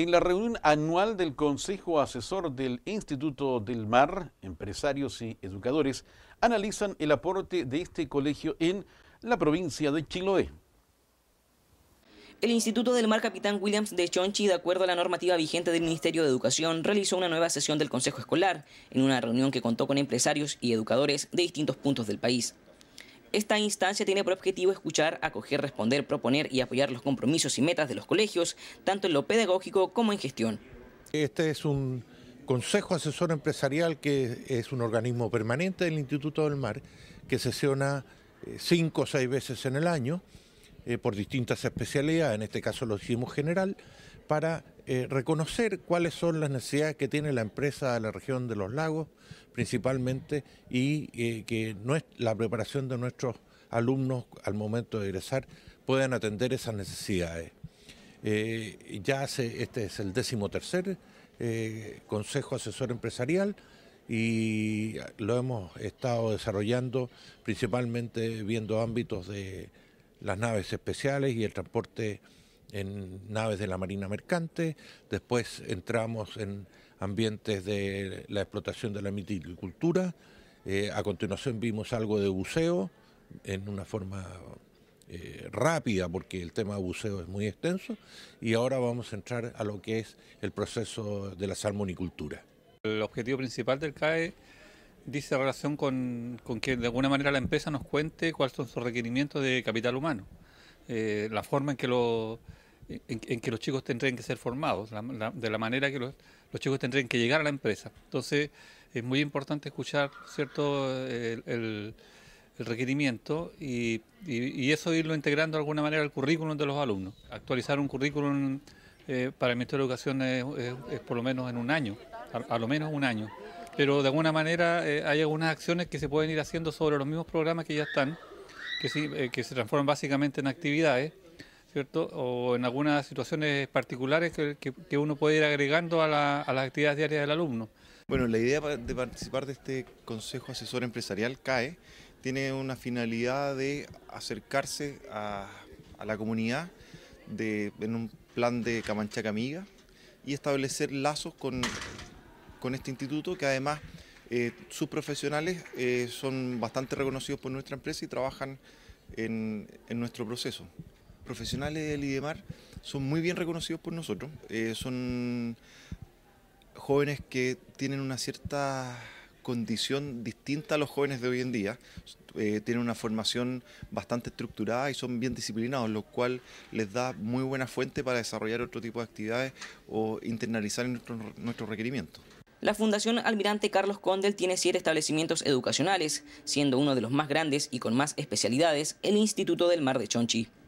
En la reunión anual del Consejo Asesor del Instituto del Mar, empresarios y educadores analizan el aporte de este colegio en la provincia de Chiloé. El Instituto del Mar Capitán Williams de Chonchi, de acuerdo a la normativa vigente del Ministerio de Educación, realizó una nueva sesión del Consejo Escolar, en una reunión que contó con empresarios y educadores de distintos puntos del país. Esta instancia tiene por objetivo escuchar, acoger, responder, proponer y apoyar los compromisos y metas de los colegios, tanto en lo pedagógico como en gestión. Este es un Consejo Asesor Empresarial que es un organismo permanente del Instituto del Mar que sesiona eh, cinco o seis veces en el año eh, por distintas especialidades, en este caso lo hicimos general, para eh, reconocer cuáles son las necesidades que tiene la empresa de la región de los lagos, principalmente, y eh, que no es la preparación de nuestros alumnos al momento de ingresar puedan atender esas necesidades. Eh, ya hace, este es el décimo tercer Consejo Asesor Empresarial y lo hemos estado desarrollando principalmente viendo ámbitos de las naves especiales y el transporte en naves de la Marina Mercante, después entramos en ambientes de la explotación de la miticultura... Eh, a continuación vimos algo de buceo en una forma eh, rápida porque el tema de buceo es muy extenso y ahora vamos a entrar a lo que es el proceso de la salmonicultura. El objetivo principal del CAE dice relación con, con que de alguna manera la empresa nos cuente cuáles son sus requerimientos de capital humano, eh, la forma en que lo en, que los chicos tendrían que ser formados, de la manera que los, chicos tendrían que llegar a la empresa. Entonces, es muy importante escuchar cierto el, requerimiento y, eso irlo integrando de alguna manera al currículum de los alumnos. Actualizar un currículum eh, para el Ministerio de Educación es, por lo menos en un año, a, lo menos un año. Pero de alguna manera eh, hay algunas acciones que se pueden ir haciendo sobre los mismos programas que ya están, que, sí, eh, que se transforman básicamente en actividades ¿cierto? O en algunas situaciones particulares que, uno puede ir agregando a, la, a las actividades diarias del alumno. Bueno, la idea de participar de este Consejo Asesor Empresarial CAE tiene una finalidad de acercarse a, la comunidad en un plan de Camanchaca Amiga y establecer lazos con, este instituto que además eh, sus profesionales eh, son bastante reconocidos por nuestra empresa y trabajan en nuestro proceso profesionales del IDEMAR son muy bien reconocidos por nosotros. Eh, son jóvenes que tienen una cierta condición distinta a los jóvenes de hoy en día. Eh, tienen una formación bastante estructurada y son bien disciplinados, lo cual les da muy buena fuente para desarrollar otro tipo de actividades o internalizar nuestros requerimientos. La Fundación Almirante Carlos Condel tiene siete establecimientos educacionales, siendo uno de los más grandes y con más especialidades el Instituto del Mar de Chonchi.